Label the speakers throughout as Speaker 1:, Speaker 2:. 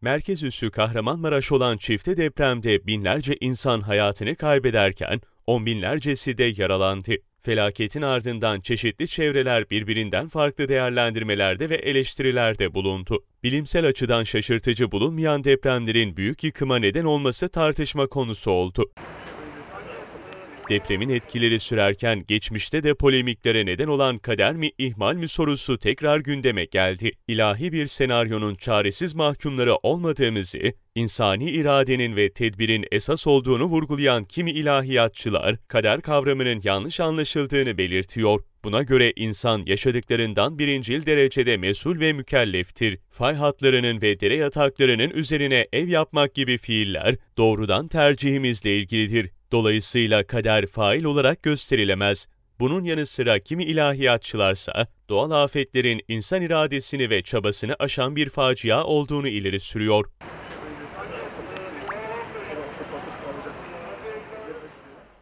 Speaker 1: Merkez üssü Kahramanmaraş olan çifte depremde binlerce insan hayatını kaybederken on binlercesi de yaralandı. Felaketin ardından çeşitli çevreler birbirinden farklı değerlendirmelerde ve eleştirilerde bulundu. Bilimsel açıdan şaşırtıcı bulunmayan depremlerin büyük yıkıma neden olması tartışma konusu oldu. Depremin etkileri sürerken geçmişte de polemiklere neden olan kader mi ihmal mi sorusu tekrar gündeme geldi. İlahi bir senaryonun çaresiz mahkumları olmadığımızı, insani iradenin ve tedbirin esas olduğunu vurgulayan kimi ilahiyatçılar, kader kavramının yanlış anlaşıldığını belirtiyor. Buna göre insan yaşadıklarından birincil derecede mesul ve mükelleftir. Fay hatlarının ve dere yataklarının üzerine ev yapmak gibi fiiller doğrudan tercihimizle ilgilidir. Dolayısıyla kader fail olarak gösterilemez. Bunun yanı sıra kimi ilahiyatçılarsa doğal afetlerin insan iradesini ve çabasını aşan bir facia olduğunu ileri sürüyor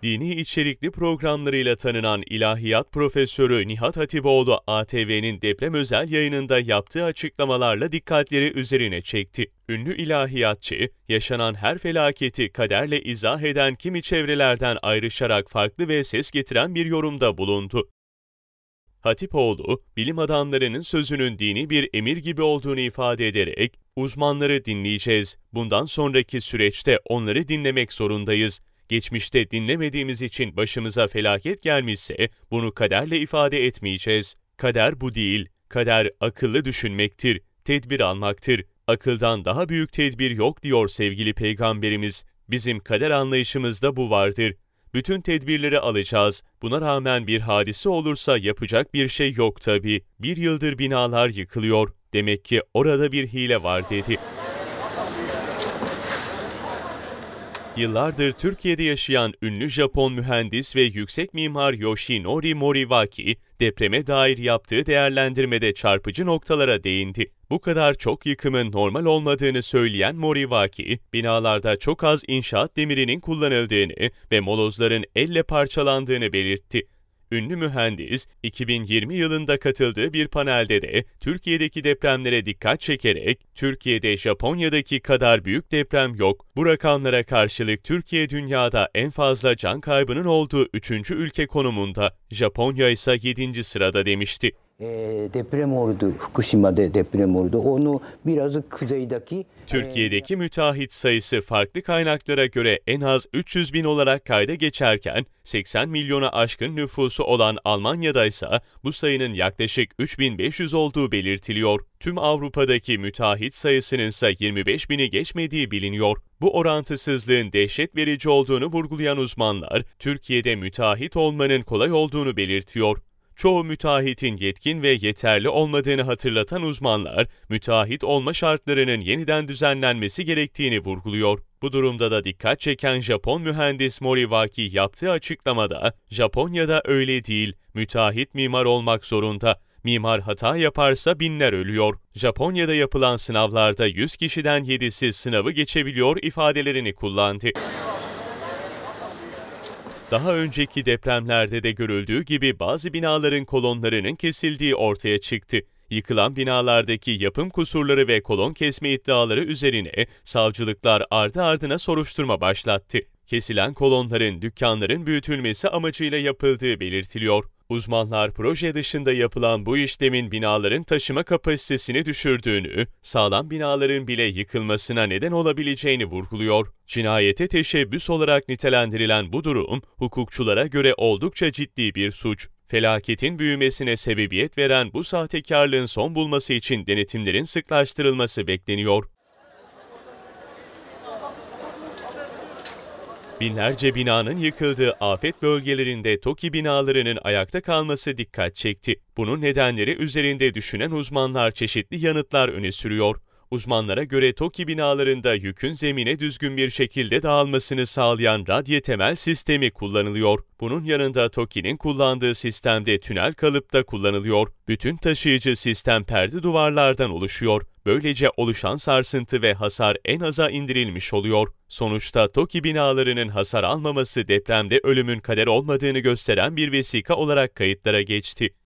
Speaker 1: dini içerikli programlarıyla tanınan ilahiyat profesörü Nihat Hatipoğlu, ATV'nin deprem özel yayınında yaptığı açıklamalarla dikkatleri üzerine çekti. Ünlü ilahiyatçı, yaşanan her felaketi kaderle izah eden kimi çevrelerden ayrışarak farklı ve ses getiren bir yorumda bulundu. Hatipoğlu, bilim adamlarının sözünün dini bir emir gibi olduğunu ifade ederek, uzmanları dinleyeceğiz, bundan sonraki süreçte onları dinlemek zorundayız, geçmişte dinlemediğimiz için başımıza felaket gelmişse bunu kaderle ifade etmeyeceğiz. Kader bu değil. Kader akıllı düşünmektir, tedbir almaktır. Akıldan daha büyük tedbir yok diyor sevgili peygamberimiz. Bizim kader anlayışımızda bu vardır. Bütün tedbirleri alacağız. Buna rağmen bir hadise olursa yapacak bir şey yok tabii. Bir yıldır binalar yıkılıyor. Demek ki orada bir hile var dedi. Yıllardır Türkiye'de yaşayan ünlü Japon mühendis ve yüksek mimar Yoshinori Moriwaki, depreme dair yaptığı değerlendirmede çarpıcı noktalara değindi. Bu kadar çok yıkımın normal olmadığını söyleyen Moriwaki, binalarda çok az inşaat demirinin kullanıldığını ve molozların elle parçalandığını belirtti. Ünlü mühendis, 2020 yılında katıldığı bir panelde de Türkiye'deki depremlere dikkat çekerek, Türkiye'de Japonya'daki kadar büyük deprem yok, bu rakamlara karşılık Türkiye dünyada en fazla can kaybının olduğu 3. ülke konumunda, Japonya ise 7. sırada demişti. Ee, deprem oldu. Fukushima'da deprem oldu. Onu birazı kuzeydeki... E, Türkiye'deki müteahhit sayısı farklı kaynaklara göre en az 300 bin olarak kayda geçerken 80 milyona aşkın nüfusu olan Almanya'da ise bu sayının yaklaşık 3500 olduğu belirtiliyor. Tüm Avrupa'daki müteahhit sayısının ise 25 bini geçmediği biliniyor. Bu orantısızlığın dehşet verici olduğunu vurgulayan uzmanlar, Türkiye'de müteahhit olmanın kolay olduğunu belirtiyor çoğu müteahhitin yetkin ve yeterli olmadığını hatırlatan uzmanlar, müteahhit olma şartlarının yeniden düzenlenmesi gerektiğini vurguluyor. Bu durumda da dikkat çeken Japon mühendis Moriwaki yaptığı açıklamada, Japonya'da öyle değil, müteahhit mimar olmak zorunda. Mimar hata yaparsa binler ölüyor. Japonya'da yapılan sınavlarda 100 kişiden 7'si sınavı geçebiliyor ifadelerini kullandı. Daha önceki depremlerde de görüldüğü gibi bazı binaların kolonlarının kesildiği ortaya çıktı. Yıkılan binalardaki yapım kusurları ve kolon kesme iddiaları üzerine savcılıklar ardı ardına soruşturma başlattı. Kesilen kolonların dükkanların büyütülmesi amacıyla yapıldığı belirtiliyor. Uzmanlar proje dışında yapılan bu işlemin binaların taşıma kapasitesini düşürdüğünü, sağlam binaların bile yıkılmasına neden olabileceğini vurguluyor. Cinayete teşebbüs olarak nitelendirilen bu durum, hukukçulara göre oldukça ciddi bir suç. Felaketin büyümesine sebebiyet veren bu sahtekarlığın son bulması için denetimlerin sıklaştırılması bekleniyor. Binlerce binanın yıkıldığı afet bölgelerinde TOKİ binalarının ayakta kalması dikkat çekti. Bunun nedenleri üzerinde düşünen uzmanlar çeşitli yanıtlar öne sürüyor. Uzmanlara göre TOKİ binalarında yükün zemine düzgün bir şekilde dağılmasını sağlayan radye temel sistemi kullanılıyor. Bunun yanında TOKİ'nin kullandığı sistemde tünel kalıp da kullanılıyor. Bütün taşıyıcı sistem perde duvarlardan oluşuyor. Böylece oluşan sarsıntı ve hasar en aza indirilmiş oluyor. Sonuçta TOKİ binalarının hasar almaması depremde ölümün kader olmadığını gösteren bir vesika olarak kayıtlara geçti.